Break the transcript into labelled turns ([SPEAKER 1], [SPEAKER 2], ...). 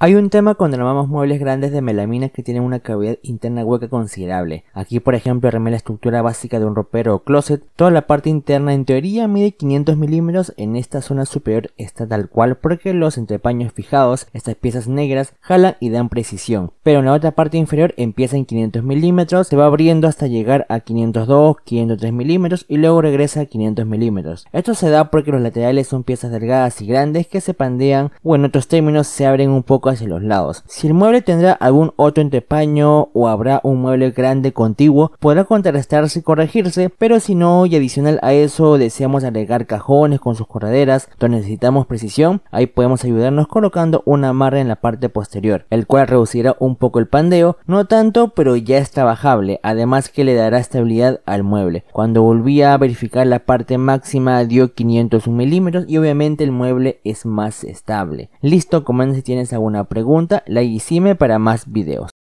[SPEAKER 1] Hay un tema cuando armamos muebles grandes de melamina que tienen una cavidad interna hueca considerable. Aquí por ejemplo armé la estructura básica de un ropero o closet. Toda la parte interna en teoría mide 500 milímetros, en esta zona superior está tal cual porque los entrepaños fijados, estas piezas negras, jalan y dan precisión. Pero en la otra parte inferior empieza en 500 milímetros, se va abriendo hasta llegar a 502, 503 milímetros y luego regresa a 500 milímetros. Esto se da porque los laterales son piezas delgadas y grandes que se pandean o en otros términos se abren un poco hacia los lados. Si el mueble tendrá algún otro entrepaño o habrá un mueble grande contiguo, podrá contrastarse y corregirse, pero si no y adicional a eso deseamos agregar cajones con sus correderas donde necesitamos precisión, ahí podemos ayudarnos colocando un amarre en la parte posterior, el cual reducirá un poco el pandeo, no tanto pero ya es trabajable, además que le dará estabilidad al mueble. Cuando volví a verificar la parte máxima dio 500 milímetros y obviamente el mueble es más estable. Listo, comenta si tienes alguna pregunta, la hicime para más videos.